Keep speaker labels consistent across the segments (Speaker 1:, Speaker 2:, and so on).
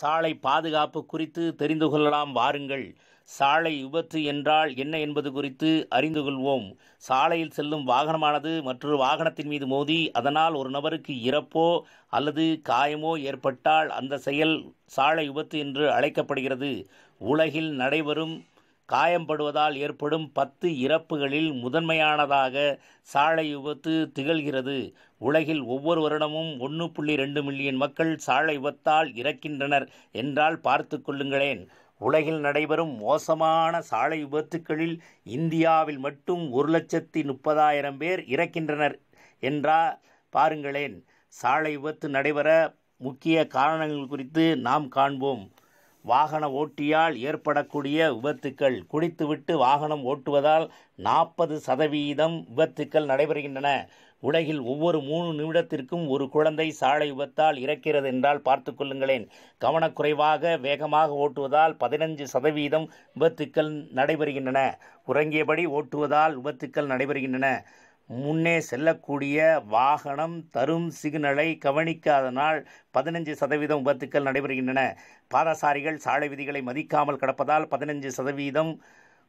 Speaker 1: சாலை பாதுகாப்பு குறித்து தெரிந்து கொள்ளலாம் வாருங்கள் சாலை விபத்து என்றால் என்ன என்பது குறித்து அறிந்து கொள்வோம் சாலையில் செல்லும் வாகனமானது மற்றொரு வாகனத்தின் மீது மோதி அதனால் ஒரு நபருக்கு இறப்போ அல்லது காயமோ ஏற்பட்டால் அந்த செயல் சாலை விபத்து என்று அழைக்கப்படுகிறது உலகில் நடைபெறும் காயம்படுவதால் ஏற்படும் பத்து இறப்புகளில் முதன்மையானதாக சாலை விபத்து திகழ்கிறது உலகில் ஒவ்வொரு வருடமும் ஒன்று புள்ளி ரெண்டு மில்லியன் மக்கள் சாலை விபத்தால் இறக்கின்றனர் என்றால் பார்த்து கொள்ளுங்களேன் உலகில் நடைபெறும் மோசமான சாலை விபத்துக்களில் இந்தியாவில் மட்டும் ஒரு லட்சத்தி முப்பதாயிரம் பேர் இறக்கின்றனர் என்றா பாருங்களேன் சாலை விபத்து நடைபெற முக்கிய காரணங்கள் குறித்து நாம் காண்போம் வாகன ஓட்டியால் ஏற்படக்கூடிய விபத்துக்கள் குடித்துவிட்டு வாகனம் ஓட்டுவதால் நாற்பது சதவீதம் விபத்துக்கள் நடைபெறுகின்றன உலகில் ஒவ்வொரு மூணு நிமிடத்திற்கும் ஒரு குழந்தை சாலை விபத்தால் இறக்கிறது என்றால் பார்த்து கொள்ளுங்களேன் கவனக்குறைவாக வேகமாக ஓட்டுவதால் பதினஞ்சு சதவீதம் விபத்துக்கள் நடைபெறுகின்றன உறங்கியபடி ஓட்டுவதால் விபத்துக்கள் நடைபெறுகின்றன முன்னே செல்லக்கூடிய வாகனம் தரும் சிக்னலை கவனிக்காதனால் பதினஞ்சு சதவீதம் விபத்துக்கள் நடைபெறுகின்றன பாதசாரிகள் சாலை விதிகளை மதிக்காமல் கடப்பதால் பதினஞ்சு சதவீதம்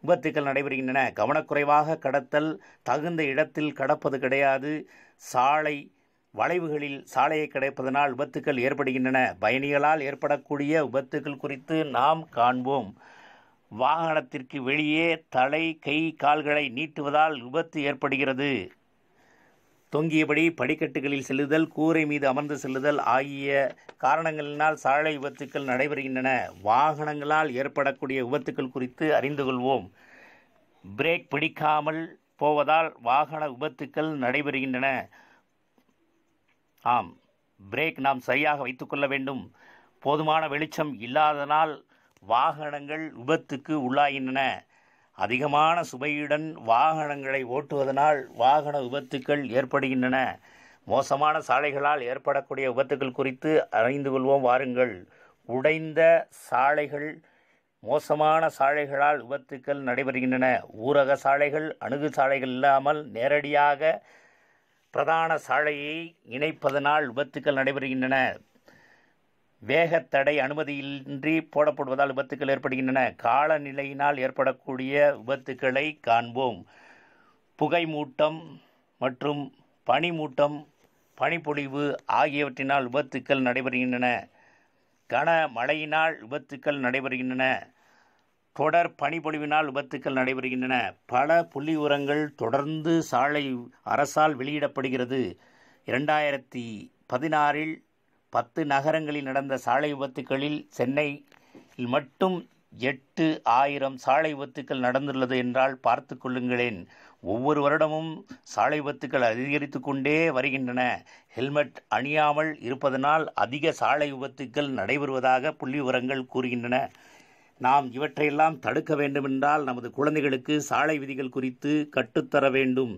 Speaker 1: விபத்துக்கள் நடைபெறுகின்றன கவனக்குறைவாக கடத்தல் தகுந்த இடத்தில் கடப்பது கிடையாது சாலை வளைவுகளில் சாலையை கிடைப்பதனால் விபத்துக்கள் ஏற்படுகின்றன பயணிகளால் ஏற்படக்கூடிய விபத்துக்கள் குறித்து நாம் காண்போம் வாகனத்திற்கு வெளியே தலை கை கால்களை நீட்டுவதால் விபத்து ஏற்படுகிறது தொங்கியபடி படிக்கட்டுகளில் செல்லுதல் கூரை மீது அமர்ந்து செல்லுதல் ஆகிய காரணங்களினால் சாலை விபத்துக்கள் நடைபெறுகின்றன வாகனங்களால் ஏற்படக்கூடிய விபத்துக்கள் குறித்து அறிந்து கொள்வோம் பிரேக் பிடிக்காமல் போவதால் வாகன விபத்துக்கள் நடைபெறுகின்றன ஆம் பிரேக் நாம் சரியாக வைத்துக்கொள்ள வேண்டும் போதுமான வெளிச்சம் இல்லாதனால் வாகனங்கள் விபத்துக்கு உள்ளாகின்றன அதிகமான சுவையுடன் வாகனங்களை ஓட்டுவதனால் வாகன விபத்துக்கள் ஏற்படுகின்றன மோசமான சாலைகளால் ஏற்படக்கூடிய விபத்துக்கள் குறித்து அறிந்து கொள்வோம் வாருங்கள் உடைந்த சாலைகள் மோசமான சாலைகளால் விபத்துக்கள் நடைபெறுகின்றன ஊரக சாலைகள் அணுகு சாலைகள் இல்லாமல் நேரடியாக பிரதான சாலையை இணைப்பதனால் விபத்துக்கள் நடைபெறுகின்றன வேகத்தடை அனுமதியின்றி போடப்படுவதால் விபத்துக்கள் ஏற்படுகின்றன காலநிலையினால் ஏற்படக்கூடிய விபத்துக்களை காண்போம் புகைமூட்டம் மற்றும் பனிமூட்டம் பனிப்பொழிவு ஆகியவற்றினால் விபத்துக்கள் நடைபெறுகின்றன கன மழையினால் விபத்துக்கள் நடைபெறுகின்றன தொடர் பனிப்பொழிவினால் விபத்துக்கள் நடைபெறுகின்றன பல புள்ளி உரங்கள் தொடர்ந்து சாலை அரசால் வெளியிடப்படுகிறது இரண்டாயிரத்தி பதினாறில் பத்து நகரங்களில் நடந்த சாலை விபத்துக்களில் சென்னையில் மட்டும் எட்டு ஆயிரம் சாலை விபத்துக்கள் நடந்துள்ளது என்றால் பார்த்து கொள்ளுங்களேன் ஒவ்வொரு வருடமும் சாலை விபத்துக்கள் அதிகரித்து கொண்டே வருகின்றன ஹெல்மெட் அணியாமல் இருப்பதனால் அதிக சாலை விபத்துக்கள் நடைபெறுவதாக புள்ளி விவரங்கள் கூறுகின்றன நாம் இவற்றையெல்லாம் தடுக்க வேண்டுமென்றால் நமது குழந்தைகளுக்கு சாலை விதிகள் குறித்து கற்றுத்தர வேண்டும்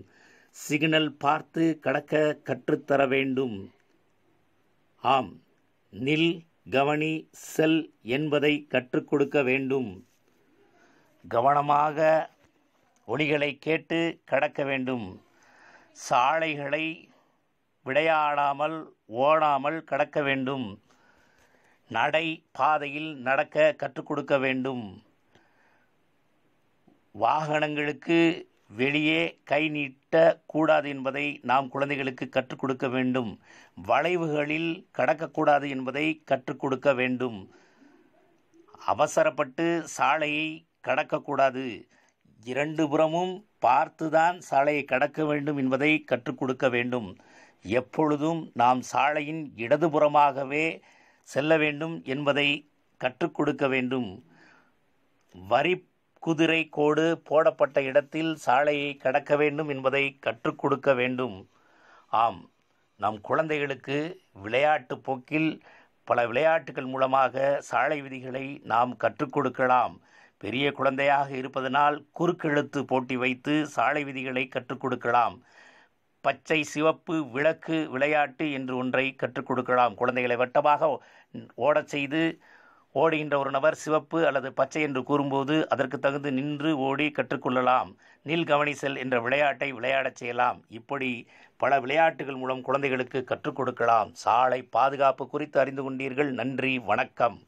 Speaker 1: சிக்னல் பார்த்து கடக்க கற்றுத்தர வேண்டும் ஆம் நில் கவனி செல் என்பதை கற்றுக் கொடுக்க வேண்டும் கவனமாக ஒளிகளை கேட்டு கடக்க வேண்டும் சாலைகளை விடையாடாமல் ஓடாமல் கடக்க வேண்டும் நடை பாதையில் நடக்க கற்றுக் கொடுக்க வேண்டும் வாகனங்களுக்கு வெளியே கை நீட்ட கூடாது என்பதை நாம் குழந்தைகளுக்கு கற்றுக் கொடுக்க வேண்டும் வளைவுகளில் கடக்கக்கூடாது என்பதை கற்றுக் கொடுக்க வேண்டும் அவசரப்பட்டு சாலையை கடக்கக்கூடாது இரண்டு புறமும் பார்த்துதான் சாலையை கடக்க வேண்டும் என்பதை கற்றுக் கொடுக்க வேண்டும் எப்பொழுதும் நாம் சாலையின் இடதுபுறமாகவே செல்ல வேண்டும் என்பதை கற்றுக் கொடுக்க வேண்டும் வரி குதிரை கோடு போடப்பட்ட இடத்தில் சாலையை கடக்க வேண்டும் என்பதை கற்றுக் கொடுக்க வேண்டும் ஆம் நம் குழந்தைகளுக்கு விளையாட்டு போக்கில் பல விளையாட்டுகள் மூலமாக சாலை விதிகளை நாம் கற்றுக் கொடுக்கலாம் பெரிய குழந்தையாக இருப்பதனால் குறுக்கெழுத்து போட்டி வைத்து சாலை விதிகளை கற்றுக் கொடுக்கலாம் பச்சை சிவப்பு விளக்கு விளையாட்டு என்று ஒன்றை கற்றுக் கொடுக்கலாம் குழந்தைகளை வட்டமாக ஓடச் செய்து ஓடுகின்ற ஒரு நபர் சிவப்பு அல்லது பச்சை என்று கூறும்போது அதற்கு தகுந்து நின்று ஓடி கற்றுக்கொள்ளலாம் நீல் கவனிசல் என்ற விளையாட்டை விளையாடச் செய்யலாம் இப்படி பல விளையாட்டுகள் மூலம் குழந்தைகளுக்கு கற்றுக் கொடுக்கலாம் சாலை பாதுகாப்பு குறித்து அறிந்து கொண்டீர்கள் நன்றி வணக்கம்